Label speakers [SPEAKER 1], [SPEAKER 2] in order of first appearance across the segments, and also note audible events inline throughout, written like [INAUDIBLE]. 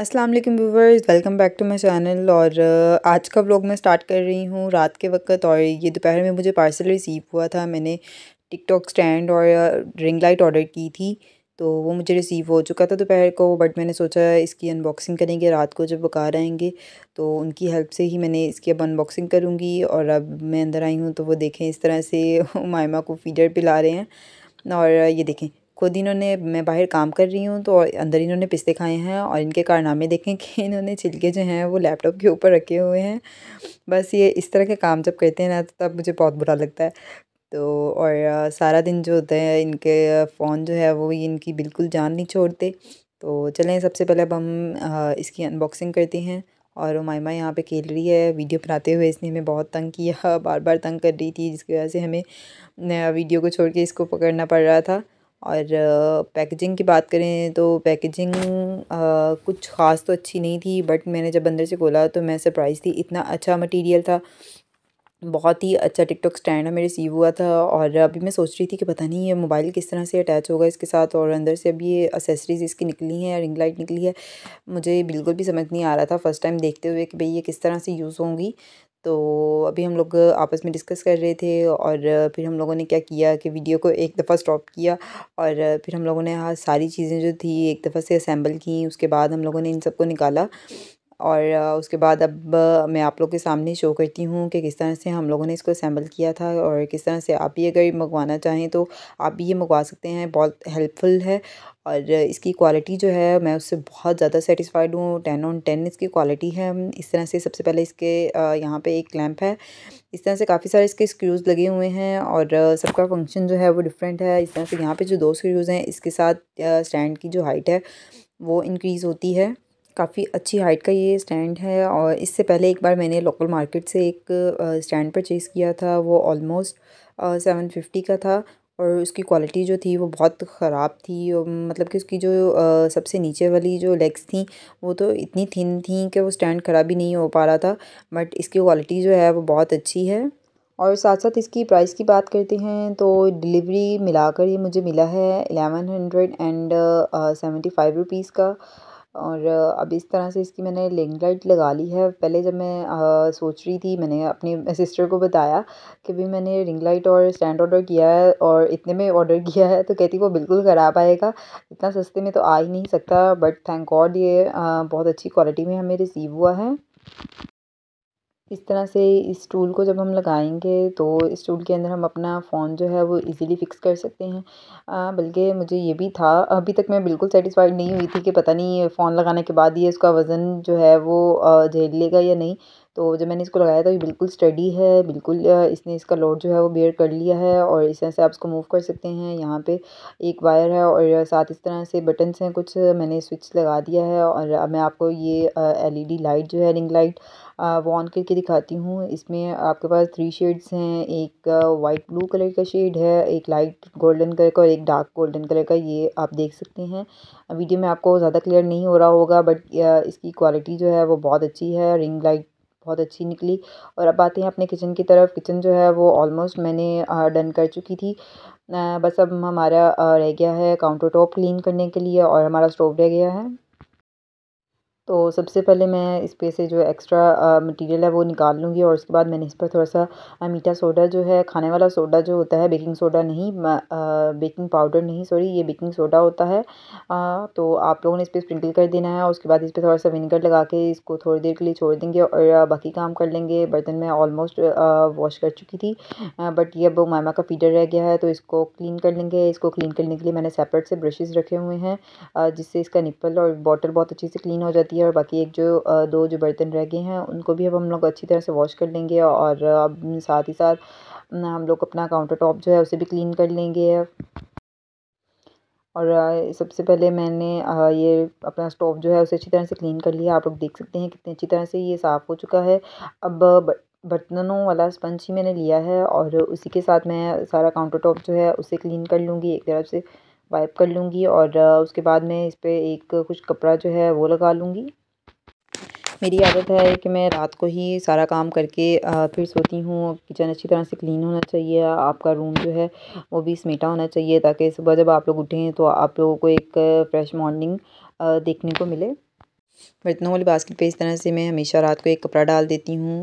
[SPEAKER 1] Aslam viewers welcome back to my channel और uh, आज का व्लॉग मैं स्टार्ट कर रही हूँ रात के वक्त और ये दोपहर में मुझे पार्सल रिसीव हुआ था मैंने टिकटॉक स्टैंड और रिंग लाइट ऑर्डर की थी तो वो मुझे रिसीव हो चुका था दोपहर को बट मैंने सोचा इसकी अनबॉक्सिंग करेंगे रात को जब बकार आएंगे तो उनकी हेल्प से ही मैंने इसकी अब अनबॉक्सिंग करूँगी और अब मैं अंदर आई हूँ तो वो देखें इस तरह से [LAUGHS] मायमा को फीडर पिला रहे हैं और uh, ये देखें खुद इन्होंने मैं बाहर काम कर रही हूँ तो अंदर इन्होंने पिस्ते खाए हैं और इनके कारनामे देखें कि [LAUGHS] इन्होंने छिलके जो हैं वो लैपटॉप के ऊपर रखे हुए हैं बस ये इस तरह के काम जब करते हैं ना तो तब मुझे बहुत बुरा लगता है तो और सारा दिन जो होता है इनके फ़ोन जो है वो इनकी बिल्कुल जान नहीं छोड़ते तो चलें सबसे पहले अब हम इसकी अनबॉक्सिंग करते हैं और मायमा यहाँ पे खेल रही है वीडियो बनाते हुए इसने हमें बहुत तंग किया [LAUGHS] बार बार तंग कर रही थी जिसकी वजह से हमें वीडियो को छोड़ के इसको पकड़ना पड़ रहा था और पैकेजिंग की बात करें तो पैकेजिंग कुछ ख़ास तो अच्छी नहीं थी बट मैंने जब अंदर से खोला तो मैं सरप्राइज़ थी इतना अच्छा मटेरियल था बहुत ही अच्छा टिकटॉक स्टैंड है मेरे रिसीव हुआ था और अभी मैं सोच रही थी कि पता नहीं ये मोबाइल किस तरह से अटैच होगा इसके साथ और अंदर से अभी ये असेसरीज़ इसकी निकली हैं रिंग लाइट निकली है मुझे बिल्कुल भी समझ नहीं आ रहा था फर्स्ट टाइम देखते हुए कि भाई ये किस तरह से यूज़ होंगी तो अभी हम लोग आपस में डिस्कस कर रहे थे और फिर हम लोगों ने क्या किया कि वीडियो को एक दफ़ा स्टॉप किया और फिर हम लोगों ने हाँ सारी चीज़ें जो थी एक दफ़ा से असेंबल की उसके बाद हम लोगों ने इन सबको निकाला और उसके बाद अब मैं आप लोग के सामने शो करती हूँ कि किस तरह से हम लोगों ने इसको असेंबल किया था और किस तरह से आप भी अगर मंगवाना चाहें तो आप भी ये मंगवा सकते हैं बहुत हेल्पफुल है और इसकी क्वालिटी जो है मैं उससे बहुत ज़्यादा सेटिस्फाइड हूँ टेन ऑन टेन इसकी क्वालिटी है इस तरह से सबसे पहले इसके यहाँ पे एक लैंप है इस तरह से काफ़ी सारे इसके स्क्रूज़ लगे हुए हैं और सबका फंक्शन जो है वो डिफरेंट है इस तरह से यहाँ पे जो दो स्क्रूज़ हैं इसके साथ स्टैंड की जो हाइट है वो इंक्रीज़ होती है काफ़ी अच्छी हाइट का ये स्टैंड है और इससे पहले एक बार मैंने लोकल मार्केट से एक स्टैंड परचेज़ किया था वो ऑलमोस्ट सेवन फिफ्टी का था और उसकी क्वालिटी जो थी वो बहुत ख़राब थी और मतलब कि उसकी जो आ, सबसे नीचे वाली जो लेग्स थी वो तो इतनी थिन थी कि वो स्टैंड ख़राब भी नहीं हो पा रहा था बट इसकी क्वालिटी जो है वो बहुत अच्छी है और साथ साथ इसकी प्राइस की बात करते हैं तो डिलीवरी मिलाकर ये मुझे मिला है eleven hundred and seventy five rupees का और अब इस तरह से इसकी मैंने रिंग लाइट लगा ली है पहले जब मैं सोच रही थी मैंने अपनी सिस्टर को बताया कि भी मैंने रिंग लाइट और स्टैंड ऑर्डर किया है और इतने में ऑर्डर [LAUGHS] किया है तो कहती वो बिल्कुल ख़राब आएगा इतना सस्ते में तो आ ही नहीं सकता बट थैंक गॉड ये बहुत अच्छी क्वालिटी में हमें रिसीव हुआ है इस तरह से इस टूल को जब हम लगाएंगे तो इस टूल के अंदर हम अपना फ़ोन जो है वो इजीली फ़िक्स कर सकते हैं बल्कि मुझे ये भी था अभी तक मैं बिल्कुल सेटिस्फाइड नहीं हुई थी कि पता नहीं फ़ोन लगाने के बाद ये इसका वज़न जो है वो झेल लेगा या नहीं तो जब मैंने इसको लगाया था तो ये बिल्कुल स्टडी है बिल्कुल इसने इसका लोड जो है वो बेयर कर लिया है और इस तरह से आप इसको मूव कर सकते हैं यहाँ पे एक वायर है और साथ इस तरह से बटन्स हैं कुछ मैंने स्विच लगा दिया है और अब मैं आपको ये एलईडी लाइट जो है रिंग लाइट वो ऑन करके दिखाती हूँ इसमें आपके पास थ्री शेड्स हैं एक वाइट ब्लू कलर का शेड है एक लाइट गोल्डन कलर का और एक डार्क गोल्डन कलर का ये आप देख सकते हैं वीडियो में आपको ज़्यादा क्लियर नहीं हो रहा होगा बट इसकी क्वालिटी जो है वो बहुत अच्छी है रिंग लाइट बहुत अच्छी निकली और अब आते हैं अपने किचन की तरफ किचन जो है वो ऑलमोस्ट मैंने डन कर चुकी थी बस अब हमारा रह गया है काउंटर टॉप क्लीन करने के लिए और हमारा स्टोव रह गया है तो सबसे पहले मैं इस पे से जो एक्स्ट्रा मटेरियल है वो निकाल लूँगी और उसके बाद मैंने इस पर थोड़ा सा मीठा सोडा जो है खाने वाला सोडा जो होता है बेकिंग सोडा नहीं बेकिंग पाउडर नहीं सॉरी ये बेकिंग सोडा होता है आ, तो आप लोगों ने इस पर स्प्रिंकल कर देना है और उसके बाद इस पर थोड़ा सा विनेगर लगा के इसको थोड़ी देर के लिए छोड़ देंगे और बाकी काम कर लेंगे बर्तन में ऑलमोस्ट वॉश कर चुकी थी बट ये अब मामा का फीडर रह गया है तो इसको क्लीन कर लेंगे इसको क्लीन करने के लिए मैंने सेपरेट से ब्रशेज़ रखे हुए हैं जिससे इसका निप्पल और बॉटल बहुत अच्छे से क्लीन हो जाती जाती है और बाकी एक जो दो जो बर्तन रह गए हैं उनको भी अब हम लोग अच्छी तरह से वॉश कर लेंगे और अब साथ ही साथ हम लोग अपना काउंटर टॉप जो है उसे भी क्लीन कर लेंगे और सबसे पहले मैंने ये अपना स्टोव जो है उसे अच्छी तरह से क्लीन कर लिया आप लोग देख सकते हैं कितनी अच्छी तरह से ये साफ़ हो चुका है अब बर्तनों वाला स्पंज ही मैंने लिया है और उसी के साथ मैं सारा काउंटर टॉप जो है उसे क्लीन कर लूँगी एक तरफ से वाइप कर लूँगी और उसके बाद मैं इस पर एक कुछ कपड़ा जो है वो लगा लूँगी मेरी आदत है कि मैं रात को ही सारा काम करके फिर सोती हूँ किचन अच्छी तरह से क्लीन होना चाहिए आपका रूम जो है वो भी समेटा होना चाहिए ताकि सुबह जब आप लोग उठें तो आप लोगों को एक फ्रेश मॉर्निंग देखने को मिले बर्तनों वाली बास्केट पे इस तरह से मैं हमेशा रात को एक कपड़ा डाल देती हूँ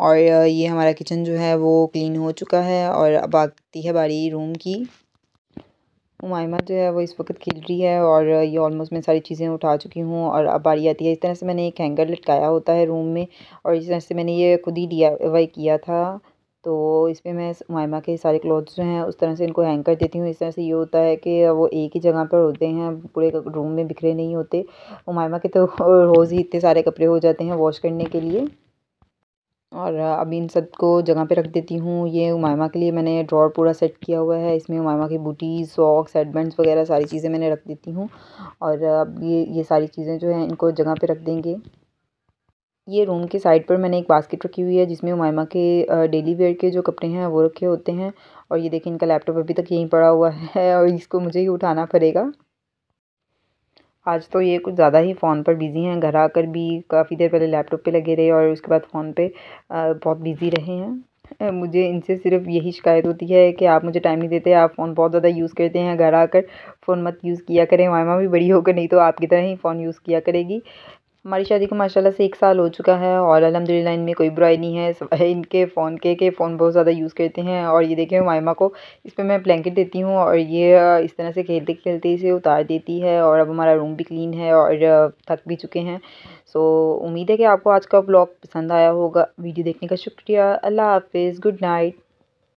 [SPEAKER 1] और ये हमारा किचन जो है वो क्लीन हो चुका है और अब आती है बारी रूम की हुमायमा जो है वो इस वक्त खिल रही है और ये ऑलमोस्ट मैं सारी चीज़ें उठा चुकी हूँ और अब बारी आती है इस तरह से मैंने एक हैंगर लटकाया होता है रूम में और इस तरह से मैंने ये खुद ही डी वाई किया था तो इसमें मैं हुमायमा के सारे क्लॉथ्स जो हैं उस तरह से इनको हैंग कर देती हूँ इस तरह से ये होता है कि वो एक ही जगह पर होते हैं पूरे रूम में बिखरे नहीं होते हुमायमा के तो रोज़ ही इतने सारे कपड़े हो जाते हैं वॉश करने के लिए और अब इन सब को जगह पे रख देती हूँ ये उमायमा के लिए मैंने ड्रॉर पूरा सेट किया हुआ है इसमें उमायमा की बूटी सॉक्स हेडबैंड वगैरह सारी चीज़ें मैंने रख देती हूँ और अब ये ये सारी चीज़ें जो हैं इनको जगह पे रख देंगे ये रूम के साइड पर मैंने एक बास्केट रखी हुई है जिसमें उमायमा के डेली वेयर के जो कपड़े हैं वो रखे होते हैं और ये देखिए इनका लैपटॉप अभी तक यहीं पड़ा हुआ है और इसको मुझे ही उठाना पड़ेगा आज तो ये कुछ ज़्यादा ही फ़ोन पर बिज़ी हैं घर आकर भी काफ़ी देर पहले लैपटॉप पे लगे रहे और उसके बाद फ़ोन पे बहुत बिज़ी रहे हैं मुझे इनसे सिर्फ यही शिकायत होती है कि आप मुझे टाइम नहीं देते आप फ़ोन बहुत ज़्यादा यूज़ करते हैं घर आकर फ़ोन मत यूज़ किया करें मामा भी बड़ी होकर नहीं तो आपकी तरह ही फ़ोन यूज़ किया करेगी हमारी शादी को माशाल्लाह से एक साल हो चुका है और अलहमदिल्ला इनमें कोई बुराई नहीं है [LAUGHS] इनके फ़ोन के के फ़ोन बहुत ज़्यादा यूज़ करते हैं और ये देखें मायमा को इस पर मैं ब्लैंकेट देती हूँ और ये इस तरह से खेलते खेलते इसे उतार देती है और अब हमारा रूम भी क्लीन है और थक भी चुके हैं सो उम्मीद है कि आपको आज का ब्लॉग पसंद आया होगा वीडियो देखने का शुक्रिया अल्लाह हाफिज़ गुड नाइट